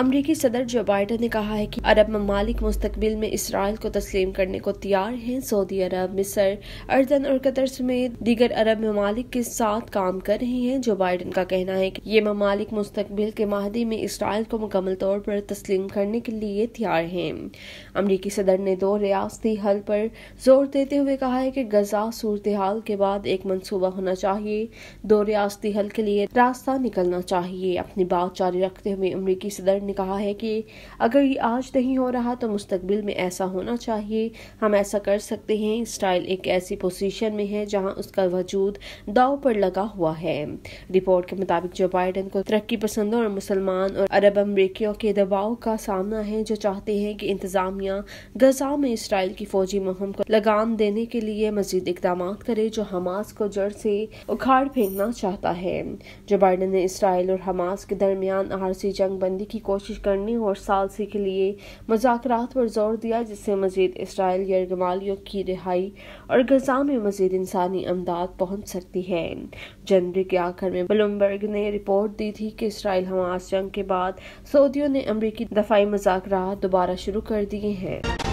अमरीकी सदर जो बाइडन ने कहा है कि अरब ममालिक मुस्तबिल में इसराइल को तस्लीम करने को तैयार हैं सऊदी अरब मिसर अर्जन और कतर समेत दीगर अरब ममालिक के साथ काम कर रहे हैं जो बाइडन का कहना है कि ये ममालिक मुस्तबिल के माहदे में इसराइल को मुकम्मल तौर पर तस्लीम करने के लिए तैयार हैं अमरीकी सदर ने दो रियासती हल पर जोर देते हुए कहा है कि गजा सूरत हाल के बाद एक मनसूबा होना चाहिए दो रियासती हल के लिए रास्ता निकलना चाहिए अपनी बात जारी रखते हुए अमरीकी सदर ने कहा है कि अगर ये आज नहीं हो रहा तो मुस्तबिल में ऐसा होना चाहिए हम ऐसा कर सकते हैं स्टाइल एक ऐसी पोजीशन में है जहां उसका वजूद दाव पर लगा हुआ है रिपोर्ट के मुताबिक जो बाइडन को तरक्की पसंदों और मुसलमान और अरब अमरीकियों के दबाव का सामना है जो चाहते हैं कि इंतजामिया गजा में इसराइल की फौजी मुहिम को लगाम देने के लिए मजीद इकदाम करे जो हमास को जड़ से उखाड़ फेंकना चाहता है जो बाइडन ने इसराइल और हमास के दरमियान आरसी जंग बंदी की कोशिश करने और सालसी के लिए मजाक पर जोर दिया जिससे मजीद इसराइल यरगमालियों की रिहाई और गजा में मजीद इंसानी अमदाद पहुंच सकती है जनवरी के आखिर में ब्लूमबर्ग ने रिपोर्ट दी थी कि इसराइल हमास जंग के बाद सऊदियों ने अमरीकी दफाई मजाक दोबारा शुरू कर दिए हैं